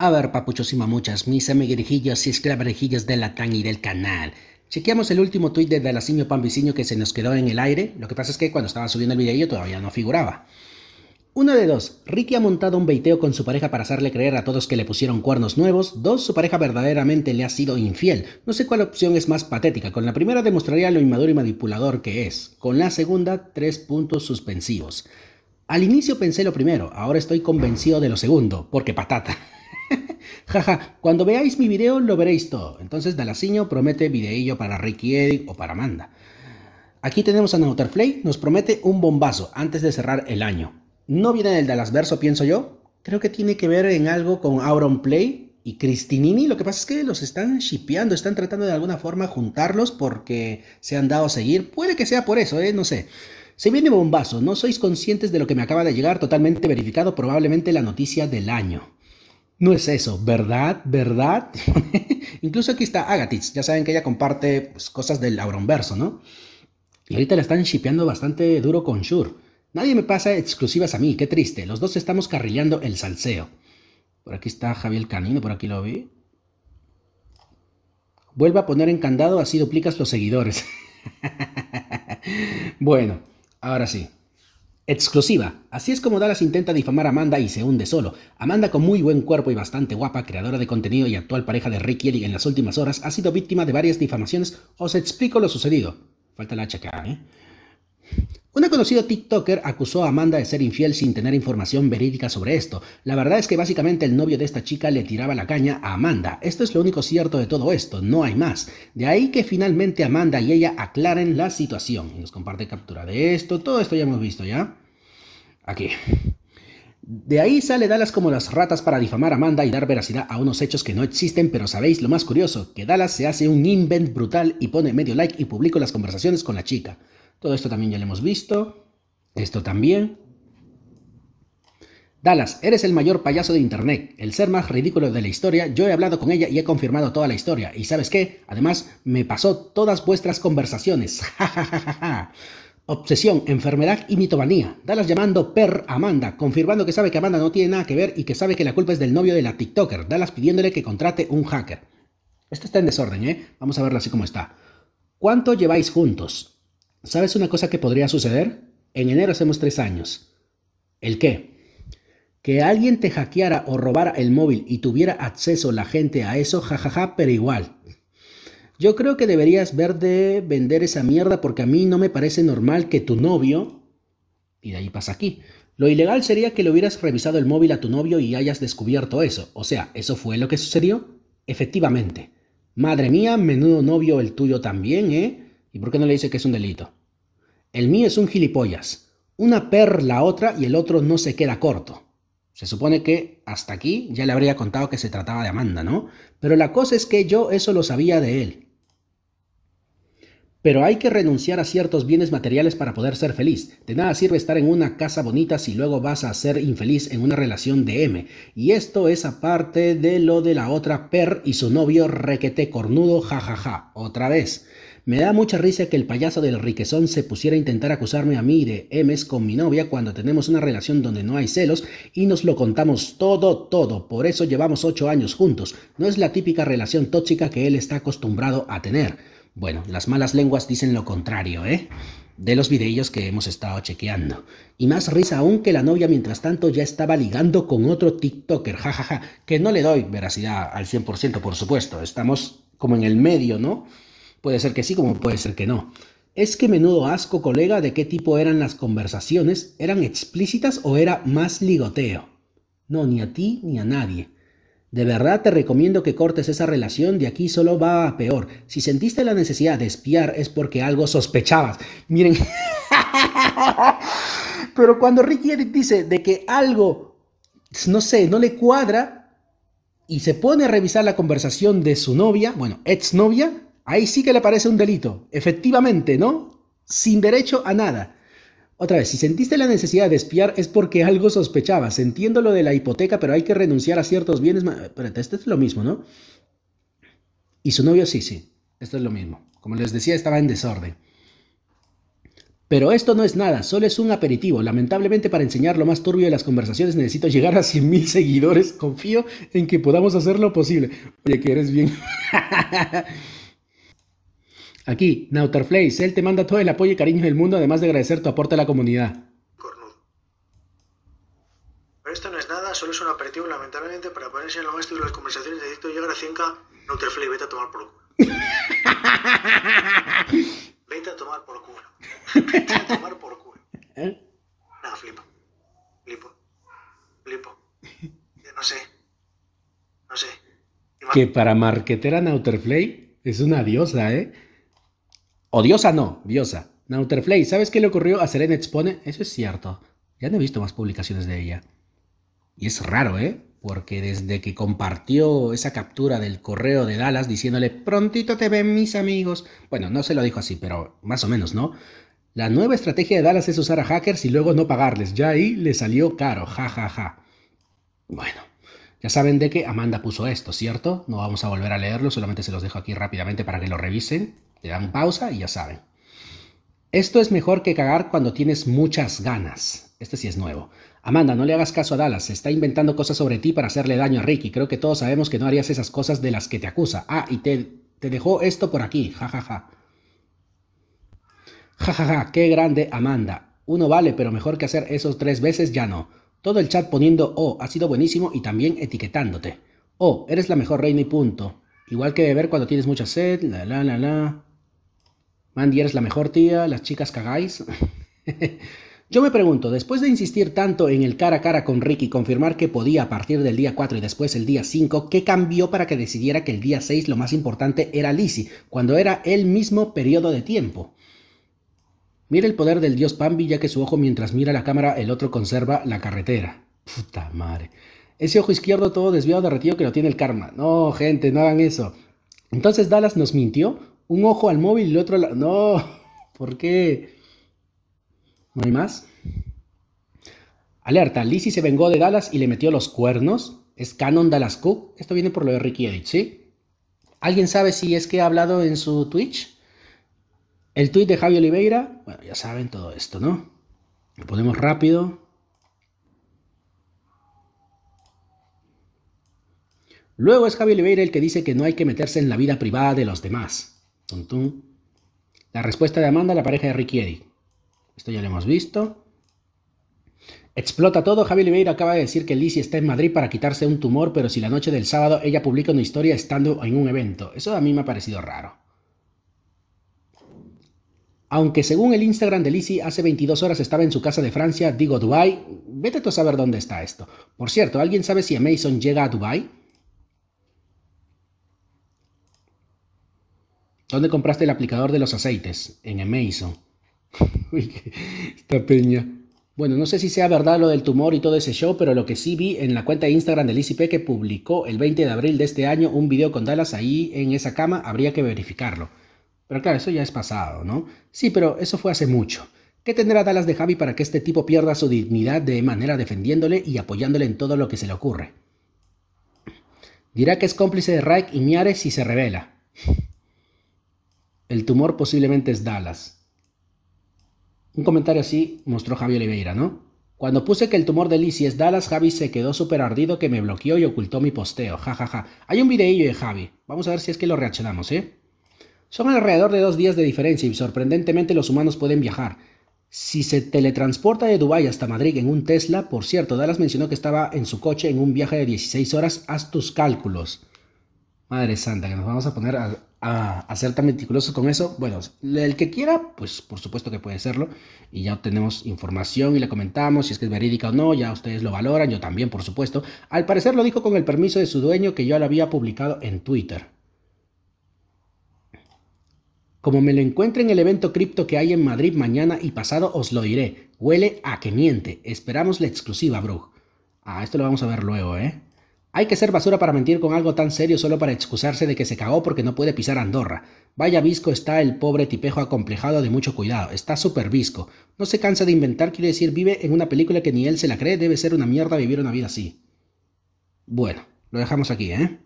A ver, papuchos y mamuchas, mis amiguirijillos y de la TAN y del canal. Chequeamos el último tuit de Pan Panviciño que se nos quedó en el aire. Lo que pasa es que cuando estaba subiendo el video todavía no figuraba. Uno de dos, Ricky ha montado un beiteo con su pareja para hacerle creer a todos que le pusieron cuernos nuevos. Dos, su pareja verdaderamente le ha sido infiel. No sé cuál opción es más patética. Con la primera demostraría lo inmaduro y manipulador que es. Con la segunda, tres puntos suspensivos. Al inicio pensé lo primero, ahora estoy convencido de lo segundo, porque patata. Jaja, cuando veáis mi video lo veréis todo. Entonces Dalasiño promete videillo para Ricky Eddie o para Amanda. Aquí tenemos a Play, nos promete un bombazo antes de cerrar el año. No viene el Dallas verso, pienso yo. Creo que tiene que ver en algo con Auron Play y Cristinini. Lo que pasa es que los están shipeando, están tratando de alguna forma juntarlos porque se han dado a seguir. Puede que sea por eso, ¿eh? no sé. Se viene bombazo, no sois conscientes de lo que me acaba de llegar totalmente verificado, probablemente la noticia del año. No es eso, ¿verdad? ¿Verdad? Incluso aquí está Agatiz. ya saben que ella comparte pues, cosas del Auronverso, ¿no? Y ahorita la están chipeando bastante duro con Shure. Nadie me pasa exclusivas a mí, qué triste. Los dos estamos carrillando el salseo. Por aquí está Javier Canino, por aquí lo vi. Vuelva a poner en así duplicas los seguidores. bueno, ahora sí. Exclusiva. Así es como Dallas intenta difamar a Amanda y se hunde solo. Amanda, con muy buen cuerpo y bastante guapa, creadora de contenido y actual pareja de Ricky y en las últimas horas, ha sido víctima de varias difamaciones. Os explico lo sucedido. Falta la HK, ¿eh? Un conocido TikToker acusó a Amanda de ser infiel sin tener información verídica sobre esto. La verdad es que básicamente el novio de esta chica le tiraba la caña a Amanda. Esto es lo único cierto de todo esto, no hay más. De ahí que finalmente Amanda y ella aclaren la situación. nos comparte captura de esto, todo esto ya hemos visto ya. Aquí. De ahí sale Dallas como las ratas para difamar a Amanda y dar veracidad a unos hechos que no existen, pero sabéis lo más curioso, que Dallas se hace un invent brutal y pone medio like y publico las conversaciones con la chica. Todo esto también ya lo hemos visto. Esto también. Dallas, eres el mayor payaso de Internet, el ser más ridículo de la historia. Yo he hablado con ella y he confirmado toda la historia. ¿Y sabes qué? Además, me pasó todas vuestras conversaciones. Obsesión, enfermedad y mitomanía. Dallas llamando per Amanda, confirmando que sabe que Amanda no tiene nada que ver y que sabe que la culpa es del novio de la TikToker. Dallas pidiéndole que contrate un hacker. Esto está en desorden, ¿eh? Vamos a verlo así como está. ¿Cuánto lleváis juntos? ¿Sabes una cosa que podría suceder? En enero hacemos tres años. ¿El qué? Que alguien te hackeara o robara el móvil y tuviera acceso la gente a eso, jajaja, pero igual. Yo creo que deberías ver de vender esa mierda porque a mí no me parece normal que tu novio... Y de ahí pasa aquí. Lo ilegal sería que le hubieras revisado el móvil a tu novio y hayas descubierto eso. O sea, ¿eso fue lo que sucedió? Efectivamente. Madre mía, menudo novio el tuyo también, ¿eh? ¿Y por qué no le dice que es un delito? El mío es un gilipollas. Una per la otra y el otro no se queda corto. Se supone que hasta aquí ya le habría contado que se trataba de Amanda, ¿no? Pero la cosa es que yo eso lo sabía de él. Pero hay que renunciar a ciertos bienes materiales para poder ser feliz. De nada sirve estar en una casa bonita si luego vas a ser infeliz en una relación de M. Y esto es aparte de lo de la otra Per y su novio requete cornudo, jajaja, ja, ja, otra vez. Me da mucha risa que el payaso del riquezón se pusiera a intentar acusarme a mí de M's con mi novia cuando tenemos una relación donde no hay celos y nos lo contamos todo, todo. Por eso llevamos ocho años juntos. No es la típica relación tóxica que él está acostumbrado a tener. Bueno, las malas lenguas dicen lo contrario, ¿eh? De los videillos que hemos estado chequeando. Y más risa aún que la novia mientras tanto ya estaba ligando con otro TikToker, jajaja, ja, ja, que no le doy veracidad al 100%, por supuesto. Estamos como en el medio, ¿no? Puede ser que sí, como puede ser que no. Es que menudo asco, colega, de qué tipo eran las conversaciones. ¿Eran explícitas o era más ligoteo? No, ni a ti ni a nadie. De verdad te recomiendo que cortes esa relación, de aquí solo va a peor. Si sentiste la necesidad de espiar es porque algo sospechabas. Miren, pero cuando Ricky Edith dice de que algo, no sé, no le cuadra y se pone a revisar la conversación de su novia, bueno, exnovia, Ahí sí que le parece un delito, efectivamente, ¿no? Sin derecho a nada. Otra vez, si sentiste la necesidad de espiar es porque algo sospechabas. Entiendo lo de la hipoteca, pero hay que renunciar a ciertos bienes. Pero este es lo mismo, ¿no? Y su novio sí, sí. Esto es lo mismo. Como les decía, estaba en desorden. Pero esto no es nada, solo es un aperitivo. Lamentablemente para enseñar lo más turbio de las conversaciones necesito llegar a mil seguidores. Confío en que podamos hacer lo posible. Oye, que eres bien... Aquí, Nauterflays, él te manda todo el apoyo y cariño del mundo, además de agradecer tu aporte a la comunidad. Pero esto no es nada, solo es un aperitivo, lamentablemente, para ponerse en lo maestro de las conversaciones de esto llegar a 100k, Nauterfly, vete a tomar por culo. vete a tomar por culo. vete a tomar por culo. ¿Eh? Nada, flipo. Flipo. Flipo. No sé. No sé. Que para marquetera Nauterflay es una diosa, ¿eh? Diosa no, diosa. Nauterflay, ¿sabes qué le ocurrió a Serena Expone? Eso es cierto. Ya no he visto más publicaciones de ella. Y es raro, ¿eh? Porque desde que compartió esa captura del correo de Dallas diciéndole, prontito te ven mis amigos. Bueno, no se lo dijo así, pero más o menos, ¿no? La nueva estrategia de Dallas es usar a hackers y luego no pagarles. Ya ahí le salió caro, ja, ja, ja. Bueno, ya saben de qué Amanda puso esto, ¿cierto? No vamos a volver a leerlo, solamente se los dejo aquí rápidamente para que lo revisen. Te dan pausa y ya saben. Esto es mejor que cagar cuando tienes muchas ganas. Este sí es nuevo. Amanda, no le hagas caso a Dallas. está inventando cosas sobre ti para hacerle daño a Ricky. Creo que todos sabemos que no harías esas cosas de las que te acusa. Ah, y te, dejó esto por aquí. Ja, ja, ja. Ja, ja, ja. Qué grande, Amanda. Uno vale, pero mejor que hacer esos tres veces ya no. Todo el chat poniendo oh, ha sido buenísimo y también etiquetándote. Oh, eres la mejor reina y punto. Igual que beber cuando tienes mucha sed, la la la la. Mandy, eres la mejor tía, las chicas cagáis. Yo me pregunto, después de insistir tanto en el cara a cara con Ricky, confirmar que podía a partir del día 4 y después el día 5, ¿qué cambió para que decidiera que el día 6 lo más importante era Lizzie, cuando era el mismo periodo de tiempo? Mira el poder del dios Pambi, ya que su ojo mientras mira la cámara, el otro conserva la carretera. Puta madre. Ese ojo izquierdo todo desviado de derretido que lo tiene el karma. No, gente, no hagan eso. Entonces Dallas nos mintió un ojo al móvil y el otro al... No, ¿por qué? ¿No hay más? Alerta, Lizzie se vengó de Dallas y le metió los cuernos. Es Canon Dallas Cook. Esto viene por lo de Ricky ¿sí? ¿Alguien sabe si es que ha hablado en su Twitch? El tweet de Javi Oliveira. Bueno, ya saben todo esto, ¿no? Lo ponemos rápido. Luego es Javi Oliveira el que dice que no hay que meterse en la vida privada de los demás. La respuesta de Amanda a la pareja de Riquieri. Esto ya lo hemos visto. Explota todo. Javi Oliveira acaba de decir que Lizzie está en Madrid para quitarse un tumor, pero si la noche del sábado ella publica una historia estando en un evento. Eso a mí me ha parecido raro. Aunque según el Instagram de Lizzie, hace 22 horas estaba en su casa de Francia, digo Dubai. Vete tú a saber dónde está esto. Por cierto, ¿alguien sabe si Mason llega a Dubai? ¿Dónde compraste el aplicador de los aceites? En Amazon. esta peña. Bueno, no sé si sea verdad lo del tumor y todo ese show, pero lo que sí vi en la cuenta de Instagram del ICP que publicó el 20 de abril de este año un video con Dallas ahí en esa cama, habría que verificarlo. Pero claro, eso ya es pasado, ¿no? Sí, pero eso fue hace mucho. ¿Qué tendrá Dallas de Javi para que este tipo pierda su dignidad de manera defendiéndole y apoyándole en todo lo que se le ocurre? Dirá que es cómplice de Raik y Miare si se revela. El tumor posiblemente es Dallas. Un comentario así mostró Javi Oliveira, ¿no? Cuando puse que el tumor de Lizzie es Dallas, Javi se quedó súper ardido que me bloqueó y ocultó mi posteo. Ja, ja, ja. Hay un videillo de Javi. Vamos a ver si es que lo reaccionamos, ¿eh? Son alrededor de dos días de diferencia y sorprendentemente los humanos pueden viajar. Si se teletransporta de Dubái hasta Madrid en un Tesla, por cierto, Dallas mencionó que estaba en su coche en un viaje de 16 horas, haz tus cálculos. Madre santa, que nos vamos a poner a, a, ser tan meticuloso con eso, bueno, el que quiera, pues por supuesto que puede serlo y ya tenemos información y le comentamos si es que es verídica o no, ya ustedes lo valoran, yo también por supuesto. Al parecer lo dijo con el permiso de su dueño que yo lo había publicado en Twitter. Como me lo encuentre en el evento cripto que hay en Madrid mañana y pasado, os lo diré. Huele a que miente. Esperamos la exclusiva, bro. Ah, esto lo vamos a ver luego, ¿eh? Hay que ser basura para mentir con algo tan serio solo para excusarse de que se cagó porque no puede pisar Andorra. Vaya visco está el pobre tipejo acomplejado de mucho cuidado, está súper visco. No se cansa de inventar, quiere decir, vive en una película que ni él se la cree, debe ser una mierda vivir una vida así. Bueno, lo dejamos aquí, ¿eh?